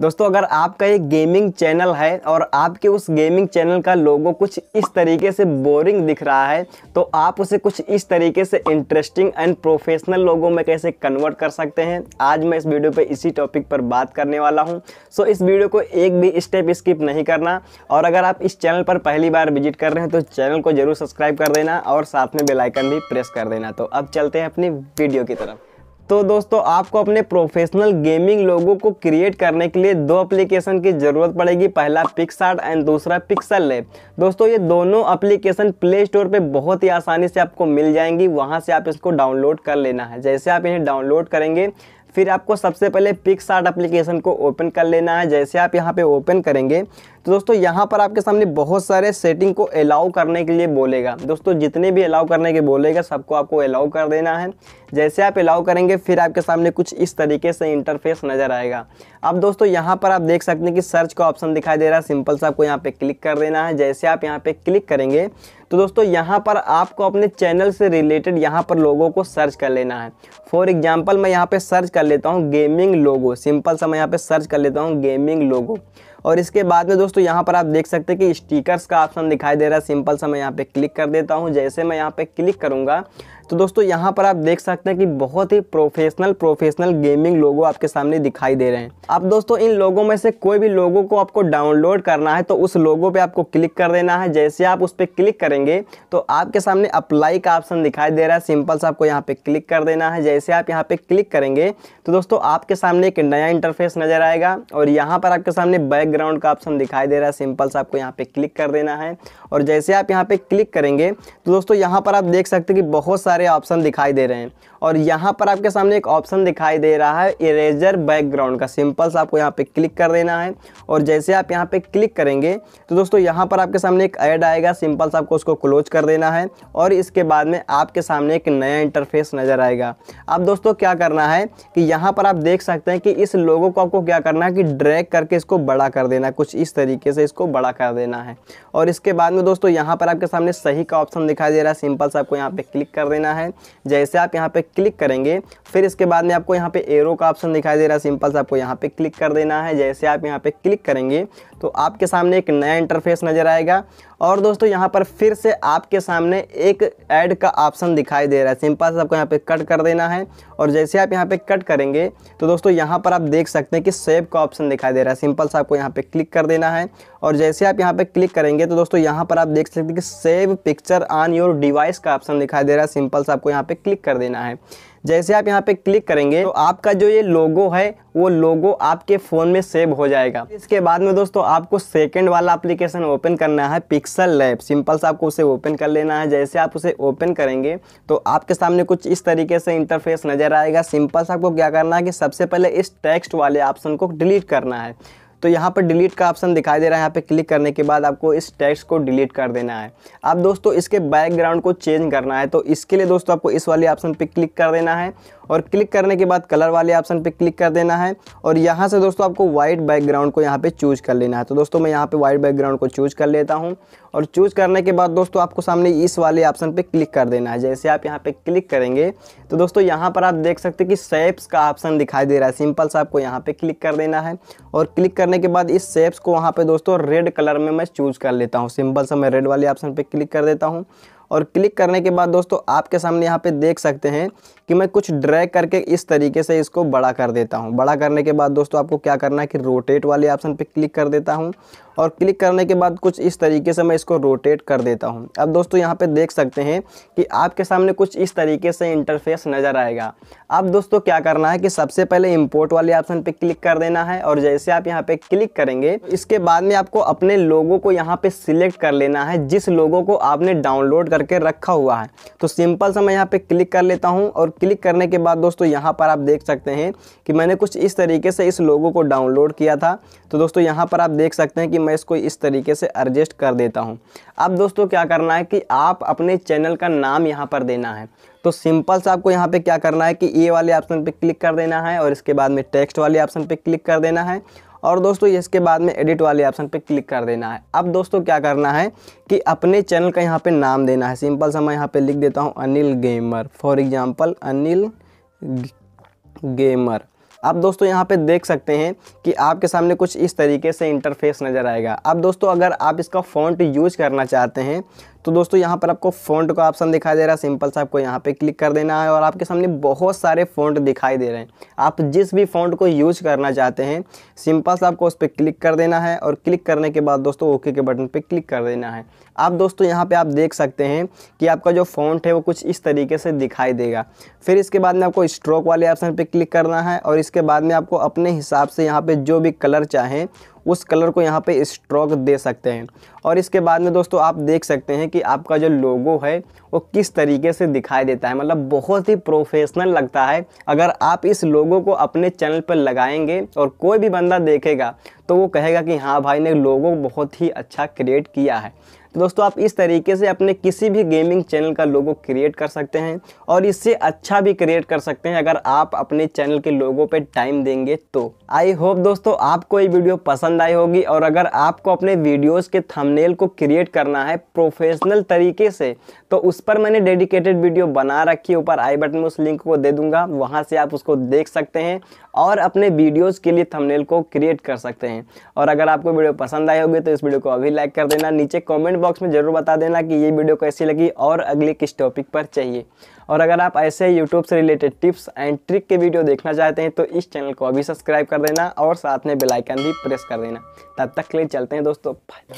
दोस्तों अगर आपका एक गेमिंग चैनल है और आपके उस गेमिंग चैनल का लोगो कुछ इस तरीके से बोरिंग दिख रहा है तो आप उसे कुछ इस तरीके से इंटरेस्टिंग एंड प्रोफेशनल लोगों में कैसे कन्वर्ट कर सकते हैं आज मैं इस वीडियो पे इसी टॉपिक पर बात करने वाला हूं सो इस वीडियो को एक भी स्टेप स्किप नहीं करना और अगर आप इस चैनल पर पहली बार विजिट कर रहे हैं तो चैनल को जरूर सब्सक्राइब कर देना और साथ में बेलाइकन भी प्रेस कर देना तो अब चलते हैं अपनी वीडियो की तरफ तो दोस्तों आपको अपने प्रोफेशनल गेमिंग लोगों को क्रिएट करने के लिए दो एप्लीकेशन की ज़रूरत पड़ेगी पहला पिक्स एंड दूसरा पिक्सल लैब दोस्तों ये दोनों एप्लीकेशन प्ले स्टोर पर बहुत ही आसानी से आपको मिल जाएंगी वहाँ से आप इसको डाउनलोड कर लेना है जैसे आप इन्हें डाउनलोड करेंगे फिर आपको सबसे पहले पिक्स एप्लीकेशन को ओपन कर लेना है जैसे आप यहाँ पर ओपन करेंगे तो दोस्तों यहाँ पर आपके सामने बहुत सारे सेटिंग को अलाउ करने के लिए बोलेगा दोस्तों जितने भी अलाउ करने के बोलेगा सबको आपको अलाउ कर देना है जैसे आप अलाउ करेंगे फिर आपके सामने कुछ इस तरीके से इंटरफेस नज़र आएगा अब दोस्तों यहाँ पर आप देख सकते हैं कि सर्च का ऑप्शन दिखाई दे रहा है सिंपल सा आपको यहाँ पर क्लिक कर देना है जैसे आप यहाँ पर क्लिक करेंगे तो दोस्तों यहाँ पर आपको अपने चैनल से रिलेटेड यहाँ पर लोगों को सर्च कर लेना है फॉर एग्जाम्पल मैं यहाँ पर सर्च कर लेता हूँ गेमिंग लोगो सिंपल सा मैं यहाँ पर सर्च कर लेता हूँ गेमिंग लोगो और इसके बाद में दोस्तों यहाँ पर आप देख सकते हैं कि स्टिकर्स का ऑप्शन दिखाई दे रहा है सिंपल सा मैं यहाँ पे क्लिक कर देता हूँ जैसे मैं यहाँ पे क्लिक करूँगा तो दोस्तों यहाँ पर आप देख सकते हैं कि बहुत ही प्रोफेशनल प्रोफेशनल गेमिंग लोगो आपके सामने दिखाई दे रहे हैं आप दोस्तों इन लोगों में से कोई भी लोगों को आपको डाउनलोड करना है तो उस लोगो पे आपको क्लिक कर देना है जैसे आप उस पर क्लिक करेंगे तो आपके सामने अप्लाई का ऑप्शन दिखाई दे रहा है सिंपल से आपको यहाँ पे क्लिक कर देना है जैसे आप यहाँ पे क्लिक करेंगे तो दोस्तों आपके सामने एक नया इंटरफेस नज़र आएगा और यहाँ पर आपके सामने बैकग्राउंड का ऑप्शन दिखाई दे रहा है सिंपल से आपको यहाँ पे क्लिक कर देना है और जैसे आप यहाँ पे क्लिक करेंगे तो दोस्तों यहाँ पर आप देख सकते हैं कि बहुत सारे सारे ऑप्शन दिखाई दे रहे हैं और यहाँ पर आपके सामने एक ऑप्शन दिखाई दे रहा है इरेजर बैकग्राउंड का सिंपल सा आपको यहाँ पे क्लिक कर देना है और जैसे आप यहाँ पे क्लिक करेंगे तो दोस्तों यहाँ पर आपके सामने एक ऐड आएगा सिंपल सा आपको उसको क्लोज कर देना है और इसके बाद में आपके सामने एक नया इंटरफेस नज़र आएगा अब दोस्तों क्या करना है कि यहाँ पर आप देख सकते हैं कि इस लोगों को आपको क्या करना है कि ड्रैग करके इसको बड़ा कर देना कुछ इस तरीके से इसको बड़ा कर देना है और इसके बाद में दोस्तों यहाँ पर आपके सामने सही का ऑप्शन दिखाई दे रहा है सिंपल सा आपको यहाँ पर क्लिक कर देना लेना है जैसे आप यहाँ पे क्लिक करेंगे फिर इसके बाद में आपको यहाँ पे एरो का ऑप्शन दिखाई दे रहा है सिंपल से आपको यहाँ पे क्लिक कर देना है जैसे आप यहाँ पे क्लिक करेंगे तो आपके सामने एक नया इंटरफेस नज़र आएगा और दोस्तों यहाँ पर फिर से आपके सामने एक ऐड का ऑप्शन दिखाई दे रहा है सिंपल से आपको यहाँ पे कट कर देना है और जैसे आप यहाँ पे कट करेंगे तो दोस्तों यहाँ पर आप देख सकते हैं कि सेव का ऑप्शन दिखाई दे रहा है सिंपल से आपको यहाँ पे क्लिक कर देना है और जैसे आप यहाँ पे क्लिक करेंगे तो दोस्तों यहाँ पर आप देख सकते हैं कि save picture on your device का ऑप्शन दिखाई दे रहा है सिंपल सिंपल सा आपको यहाँ पे क्लिक कर देना है जैसे आप यहाँ पे क्लिक करेंगे तो आपका जो ये लोगो है वो लोगो आपके फ़ोन में सेव हो जाएगा इसके बाद में दोस्तों आपको सेकंड वाला एप्लीकेशन ओपन करना है पिक्सल लैब सिंपल सा आपको उसे ओपन कर लेना है जैसे आप उसे ओपन करेंगे तो आपके सामने कुछ इस तरीके से इंटरफेस नज़र आएगा सिंपल सा आपको क्या करना है कि सबसे पहले इस टेक्स्ट वाले ऑप्शन को डिलीट करना है तो यहाँ पर डिलीट का ऑप्शन दिखाई दे रहा है यहाँ पे क्लिक करने के बाद आपको इस टेक्स्ट को डिलीट कर देना है आप दोस्तों इसके बैकग्राउंड को चेंज करना है तो इसके लिए दोस्तों आपको इस वाले ऑप्शन पर क्लिक कर देना है और क्लिक करने के बाद कलर वाले ऑप्शन पे क्लिक कर देना है और यहाँ से दोस्तों आपको वाइट बैकग्राउंड को यहाँ पे चूज कर लेना है तो दोस्तों मैं यहाँ पे वाइट बैकग्राउंड को चूज कर लेता हूँ और चूज़ करने के बाद दोस्तों आपको सामने इस वाले ऑप्शन पे क्लिक कर देना है जैसे आप यहाँ पे क्लिक करेंगे तो दोस्तों यहाँ पर आप देख सकते हैं कि सेप्स का ऑप्शन दिखाई दे रहा है सिंपल सा आपको यहाँ पे क्लिक कर देना है और क्लिक करने के बाद इस सेप्स को वहाँ पर दोस्तों रेड कलर में मैं चूज़ कर लेता हूँ सिंपल सा मैं रेड वाले ऑप्शन पर क्लिक कर देता हूँ और क्लिक करने के बाद दोस्तों आपके सामने यहाँ पे देख सकते हैं कि मैं कुछ ड्रैग करके इस तरीके से इसको बड़ा कर देता हूँ बड़ा करने के बाद दोस्तों आपको क्या करना है कि रोटेट वाले ऑप्शन पे क्लिक कर देता हूँ और क्लिक करने के बाद कुछ इस तरीके से मैं इसको रोटेट कर देता हूँ अब दोस्तों यहाँ पे देख सकते हैं कि आपके सामने कुछ इस तरीके से इंटरफेस नज़र आएगा अब दोस्तों क्या करना है कि सबसे पहले इम्पोर्ट वाले ऑप्शन पर क्लिक कर देना है और जैसे आप यहाँ पर क्लिक करेंगे इसके बाद में आपको अपने लोगों को यहाँ पर सिलेक्ट कर लेना है जिस लोगों को आपने डाउनलोड करके रखा हुआ है तो सिंपल सा मैं यहाँ पर क्लिक कर लेता हूँ और क्लिक करने के बाद दोस्तों यहाँ पर आप देख सकते हैं कि मैंने कुछ इस तरीके से इस लोगों को डाउनलोड किया था तो दोस्तों यहाँ पर आप देख सकते हैं कि मैं इसको इस तरीके से एडजस्ट कर देता हूँ अब दोस्तों क्या करना है कि आप अपने चैनल का नाम यहाँ पर देना है तो सिंपल सा आपको यहाँ पे क्या करना है कि ये वाले ऑप्शन पे क्लिक कर देना है और इसके बाद में टेक्स्ट वाले ऑप्शन पे क्लिक कर देना है और दोस्तों इसके बाद में एडिट वाले ऑप्शन पे क्लिक कर देना है अब दोस्तों क्या करना है कि अपने चैनल का यहाँ पे नाम देना है सिंपल सा मैं यहाँ पे लिख देता हूँ Anil gamer for example Anil gamer अब दोस्तों यहाँ पे देख सकते हैं कि आपके सामने कुछ इस तरीके से इंटरफेस नज़र आएगा अब दोस्तों अगर आप इसका फ़ॉन्ट यूज करना चाहते हैं तो दोस्तों यहाँ पर आपको फ़ॉन्ट का ऑप्शन दिखाई दे रहा है सिंपल सा आपको यहाँ पे क्लिक कर देना है और आपके सामने बहुत सारे फ़ॉन्ट दिखाई दे रहे हैं आप जिस भी फ़ॉन्ट को यूज़ करना चाहते हैं सिंपल सा आपको उस पर क्लिक कर देना है और क्लिक करने के बाद दोस्तों ओके के बटन पर क्लिक कर देना है आप दोस्तों यहाँ पर आप देख सकते हैं कि आपका जो फ़ॉन्ट है वो कुछ इस तरीके से दिखाई देगा फिर इसके बाद में आपको स्ट्रोक वाले ऑप्शन पर क्लिक करना है और इसके बाद में आपको अपने हिसाब से यहाँ पर जो भी कलर चाहें उस कलर को यहाँ पे स्ट्रोक दे सकते हैं और इसके बाद में दोस्तों आप देख सकते हैं कि आपका जो लोगो है वो किस तरीके से दिखाई देता है मतलब बहुत ही प्रोफेशनल लगता है अगर आप इस लोगो को अपने चैनल पर लगाएंगे और कोई भी बंदा देखेगा तो वो कहेगा कि हाँ भाई ने लोगो बहुत ही अच्छा क्रिएट किया है तो दोस्तों आप इस तरीके से अपने किसी भी गेमिंग चैनल का लोगो क्रिएट कर सकते हैं और इससे अच्छा भी क्रिएट कर सकते हैं अगर आप अपने चैनल के लोगों पे टाइम देंगे तो आई होप दोस्तों आपको ये वीडियो पसंद आई होगी और अगर आपको अपने वीडियोस के थंबनेल को क्रिएट करना है प्रोफेशनल तरीके से तो उस पर मैंने डेडिकेटेड वीडियो बना रखी है ऊपर आई बटन में उस लिंक को दे दूंगा वहाँ से आप उसको देख सकते हैं और अपने वीडियोस के लिए थंबनेल को क्रिएट कर सकते हैं और अगर आपको वीडियो पसंद आई होगी तो इस वीडियो को अभी लाइक कर देना नीचे कमेंट कमेंट बॉक्स में ज़रूर बता देना कि ये वीडियो कैसी लगी और अगले किस टॉपिक पर चाहिए और अगर आप ऐसे ही यूट्यूब से रिलेटेड टिप्स एंड ट्रिक के वीडियो देखना चाहते हैं तो इस चैनल को अभी सब्सक्राइब कर देना और साथ में बेलाइकन भी प्रेस कर देना तब तक के लिए चलते हैं दोस्तों